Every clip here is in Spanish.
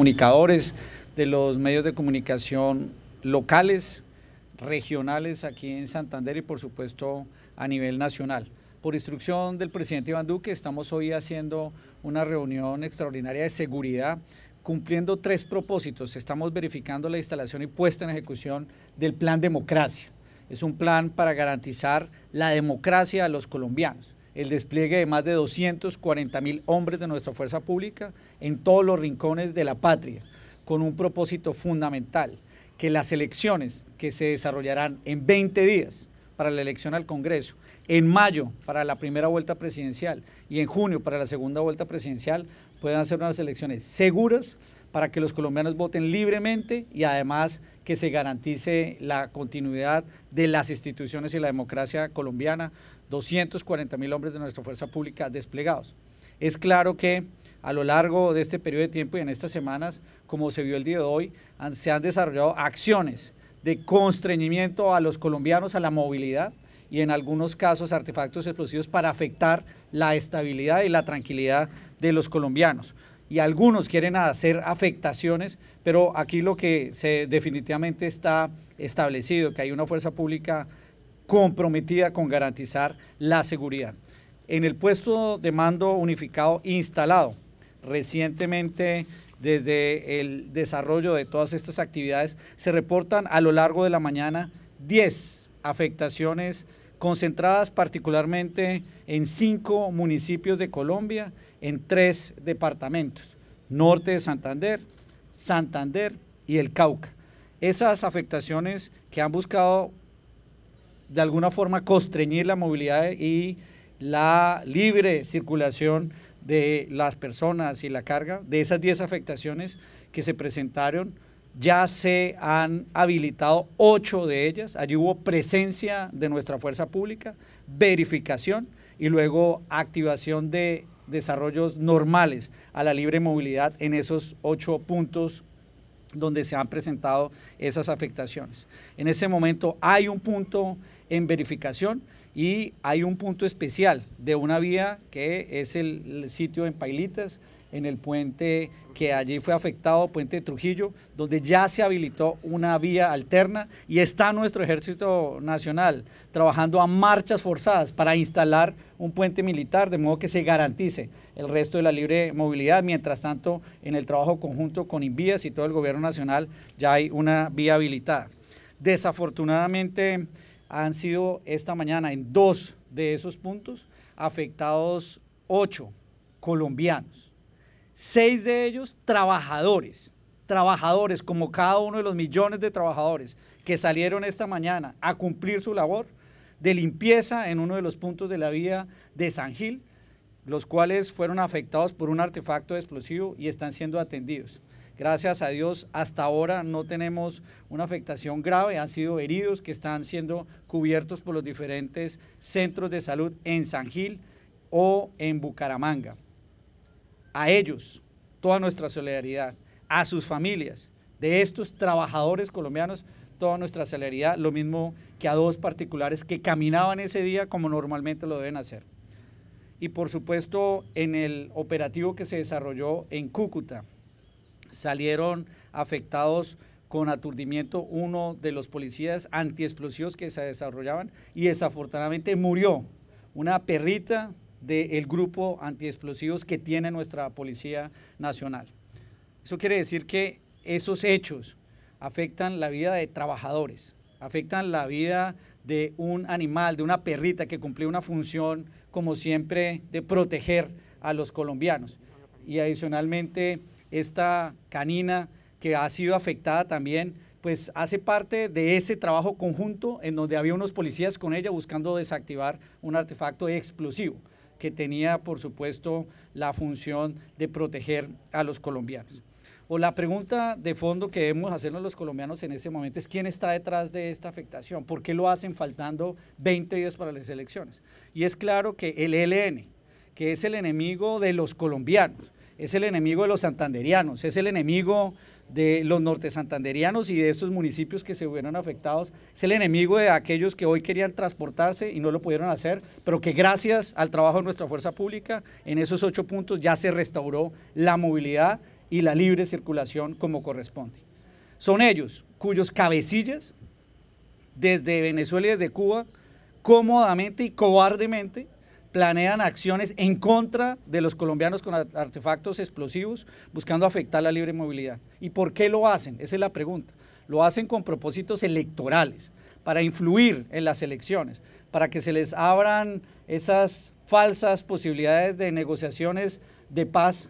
comunicadores, de los medios de comunicación locales, regionales aquí en Santander y por supuesto a nivel nacional. Por instrucción del presidente Iván Duque estamos hoy haciendo una reunión extraordinaria de seguridad cumpliendo tres propósitos. Estamos verificando la instalación y puesta en ejecución del plan democracia. Es un plan para garantizar la democracia a los colombianos el despliegue de más de 240 mil hombres de nuestra fuerza pública en todos los rincones de la patria, con un propósito fundamental, que las elecciones que se desarrollarán en 20 días para la elección al Congreso, en mayo para la primera vuelta presidencial y en junio para la segunda vuelta presidencial, puedan ser unas elecciones seguras para que los colombianos voten libremente y además que se garantice la continuidad de las instituciones y la democracia colombiana, 240 mil hombres de nuestra fuerza pública desplegados. Es claro que a lo largo de este periodo de tiempo y en estas semanas, como se vio el día de hoy, se han desarrollado acciones de constreñimiento a los colombianos a la movilidad y en algunos casos artefactos explosivos para afectar la estabilidad y la tranquilidad de los colombianos y algunos quieren hacer afectaciones, pero aquí lo que se definitivamente está establecido, que hay una fuerza pública comprometida con garantizar la seguridad. En el puesto de mando unificado instalado recientemente desde el desarrollo de todas estas actividades, se reportan a lo largo de la mañana 10 afectaciones concentradas particularmente en cinco municipios de Colombia, en tres departamentos, norte de Santander, Santander y el Cauca. Esas afectaciones que han buscado de alguna forma constreñir la movilidad y la libre circulación de las personas y la carga, de esas 10 afectaciones que se presentaron, ya se han habilitado ocho de ellas. Allí hubo presencia de nuestra fuerza pública, verificación y luego activación de desarrollos normales a la libre movilidad en esos ocho puntos donde se han presentado esas afectaciones. En ese momento hay un punto en verificación y hay un punto especial de una vía que es el sitio en Pailitas, en el puente que allí fue afectado, puente Trujillo, donde ya se habilitó una vía alterna y está nuestro Ejército Nacional trabajando a marchas forzadas para instalar un puente militar, de modo que se garantice el resto de la libre movilidad. Mientras tanto, en el trabajo conjunto con Invías y todo el Gobierno Nacional, ya hay una vía habilitada. Desafortunadamente, han sido esta mañana en dos de esos puntos afectados ocho colombianos seis de ellos trabajadores, trabajadores como cada uno de los millones de trabajadores que salieron esta mañana a cumplir su labor de limpieza en uno de los puntos de la vía de San Gil, los cuales fueron afectados por un artefacto explosivo y están siendo atendidos. Gracias a Dios, hasta ahora no tenemos una afectación grave, han sido heridos que están siendo cubiertos por los diferentes centros de salud en San Gil o en Bucaramanga a ellos toda nuestra solidaridad, a sus familias, de estos trabajadores colombianos toda nuestra solidaridad, lo mismo que a dos particulares que caminaban ese día como normalmente lo deben hacer. Y por supuesto, en el operativo que se desarrolló en Cúcuta, salieron afectados con aturdimiento uno de los policías antiexplosivos que se desarrollaban y desafortunadamente murió una perrita del grupo antiexplosivos que tiene nuestra Policía Nacional. Eso quiere decir que esos hechos afectan la vida de trabajadores, afectan la vida de un animal, de una perrita que cumplió una función, como siempre, de proteger a los colombianos. Y adicionalmente, esta canina que ha sido afectada también, pues hace parte de ese trabajo conjunto en donde había unos policías con ella buscando desactivar un artefacto explosivo que tenía, por supuesto, la función de proteger a los colombianos. O la pregunta de fondo que debemos hacernos los colombianos en ese momento es quién está detrás de esta afectación, por qué lo hacen faltando 20 días para las elecciones. Y es claro que el ELN, que es el enemigo de los colombianos, es el enemigo de los santanderianos, es el enemigo de los norte y de estos municipios que se hubieran afectados, es el enemigo de aquellos que hoy querían transportarse y no lo pudieron hacer, pero que gracias al trabajo de nuestra fuerza pública, en esos ocho puntos ya se restauró la movilidad y la libre circulación como corresponde. Son ellos cuyos cabecillas, desde Venezuela y desde Cuba, cómodamente y cobardemente planean acciones en contra de los colombianos con artefactos explosivos, buscando afectar la libre movilidad. ¿Y por qué lo hacen? Esa es la pregunta. Lo hacen con propósitos electorales, para influir en las elecciones, para que se les abran esas falsas posibilidades de negociaciones de paz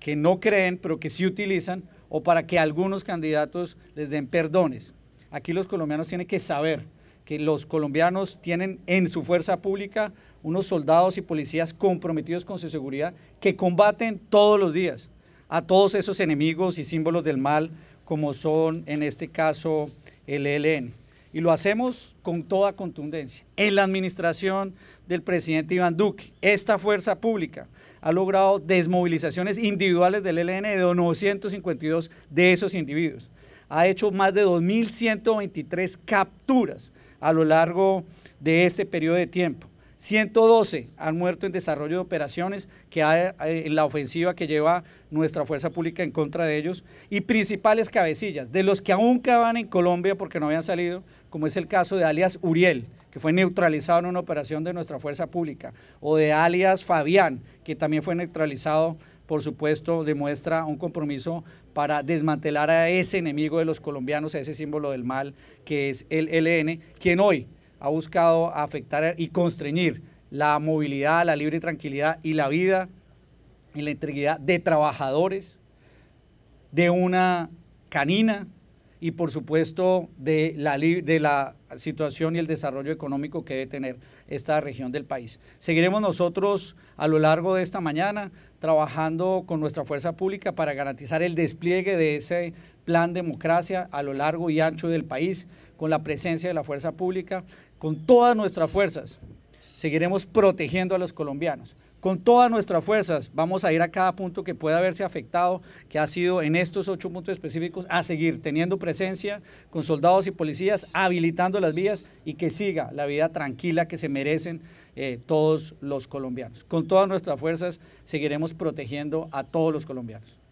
que no creen, pero que sí utilizan, o para que algunos candidatos les den perdones. Aquí los colombianos tienen que saber que los colombianos tienen en su fuerza pública unos soldados y policías comprometidos con su seguridad que combaten todos los días a todos esos enemigos y símbolos del mal como son en este caso el ELN. Y lo hacemos con toda contundencia. En la administración del presidente Iván Duque, esta fuerza pública ha logrado desmovilizaciones individuales del ELN de 952 de esos individuos. Ha hecho más de 2.123 capturas a lo largo de este periodo de tiempo 112 han muerto en desarrollo de operaciones que hay eh, en la ofensiva que lleva nuestra fuerza pública en contra de ellos y principales cabecillas, de los que aún caban en Colombia porque no habían salido, como es el caso de alias Uriel, que fue neutralizado en una operación de nuestra fuerza pública, o de alias Fabián, que también fue neutralizado, por supuesto, demuestra un compromiso para desmantelar a ese enemigo de los colombianos, a ese símbolo del mal que es el e LN, quien hoy ha buscado afectar y constreñir la movilidad, la libre tranquilidad y la vida y la integridad de trabajadores, de una canina y por supuesto de la, de la situación y el desarrollo económico que debe tener esta región del país. Seguiremos nosotros a lo largo de esta mañana trabajando con nuestra fuerza pública para garantizar el despliegue de ese plan democracia a lo largo y ancho del país, con la presencia de la fuerza pública, con todas nuestras fuerzas. Seguiremos protegiendo a los colombianos. Con todas nuestras fuerzas vamos a ir a cada punto que pueda haberse afectado, que ha sido en estos ocho puntos específicos, a seguir teniendo presencia con soldados y policías, habilitando las vías y que siga la vida tranquila que se merecen eh, todos los colombianos. Con todas nuestras fuerzas seguiremos protegiendo a todos los colombianos.